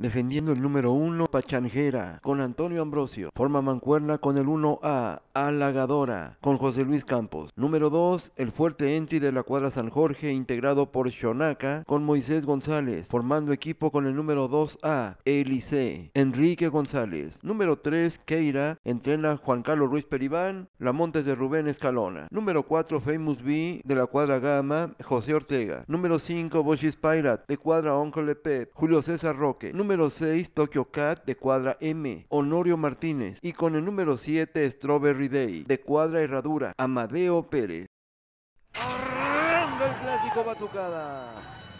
Defendiendo el número 1, Pachanjera, con Antonio Ambrosio. Forma mancuerna con el 1A, Alagadora con José Luis Campos. Número 2, el fuerte entry de la cuadra San Jorge, integrado por Shonaka, con Moisés González. Formando equipo con el número 2A, Elise Enrique González. Número 3, Keira, entrena Juan Carlos Ruiz Peribán, Lamontes de Rubén Escalona. Número 4, Famous B, de la cuadra Gama, José Ortega. Número 5, Boschis Pirate, de cuadra Oncle Pep, Julio César Roque número 6, Tokyo Cat de cuadra M, Honorio Martínez. Y con el número 7, Strawberry Day de cuadra Herradura, Amadeo Pérez. ¡Arranca el clásico Batucada!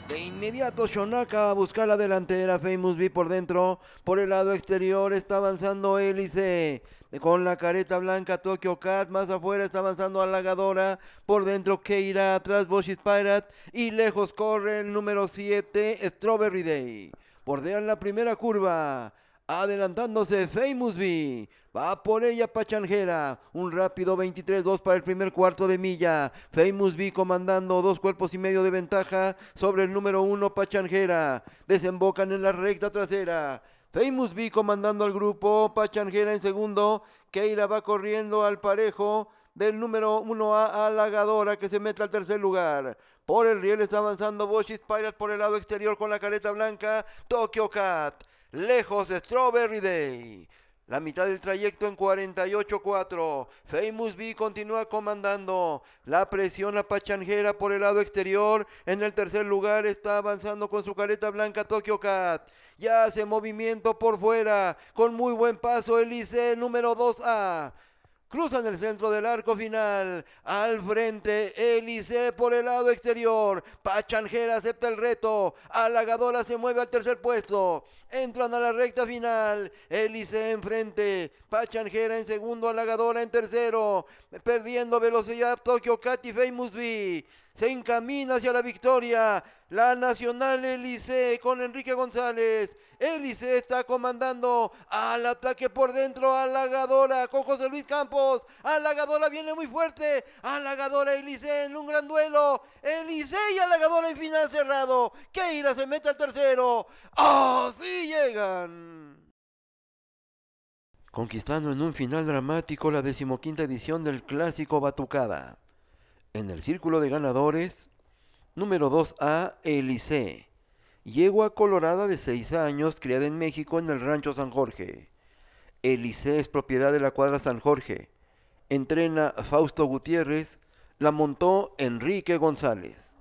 De inmediato Shonaka a buscar la delantera, Famous B por dentro, por el lado exterior está avanzando Hélice, con la careta blanca Tokyo Cat, más afuera está avanzando Alagadora, por dentro Keira, atrás Boshis Pirate y lejos corre el número 7 Strawberry Day bordean la primera curva. Adelantándose Famous B. Va por ella pachangera Un rápido 23-2 para el primer cuarto de milla. Famous B comandando dos cuerpos y medio de ventaja sobre el número uno pachangera Desembocan en la recta trasera. Famous B comandando al grupo. pachangera en segundo. Keira va corriendo al parejo del número 1 a alagadora que se mete al tercer lugar. Por el riel está avanzando Boschis Pirate por el lado exterior con la caleta blanca Tokyo Cat. Lejos Strawberry Day. La mitad del trayecto en 48-4. Famous B continúa comandando. La presión Pachangera por el lado exterior. En el tercer lugar está avanzando con su caleta blanca Tokyo Cat. Ya hace movimiento por fuera. Con muy buen paso elise número 2A. Cruzan el centro del arco final. Al frente, Elise por el lado exterior. Pachanjera acepta el reto. Alagadora se mueve al tercer puesto. Entran a la recta final. en enfrente. Pachangera en segundo. Alagadora en tercero. Perdiendo velocidad. Tokio Katy Famous B. Se encamina hacia la victoria. La Nacional Elise con Enrique González. Elise está comandando al ataque por dentro. Alagadora con José Luis Campos. Alagadora viene muy fuerte. Alagadora Elise en un gran duelo. Elise y Alagadora en final cerrado. Keira se mete al tercero. ¡Oh, sí! Conquistando en un final dramático la decimoquinta edición del clásico Batucada. En el círculo de ganadores, número 2A, Elise, yegua colorada de 6 años criada en México en el rancho San Jorge. Elise es propiedad de la cuadra San Jorge. Entrena Fausto Gutiérrez, la montó Enrique González.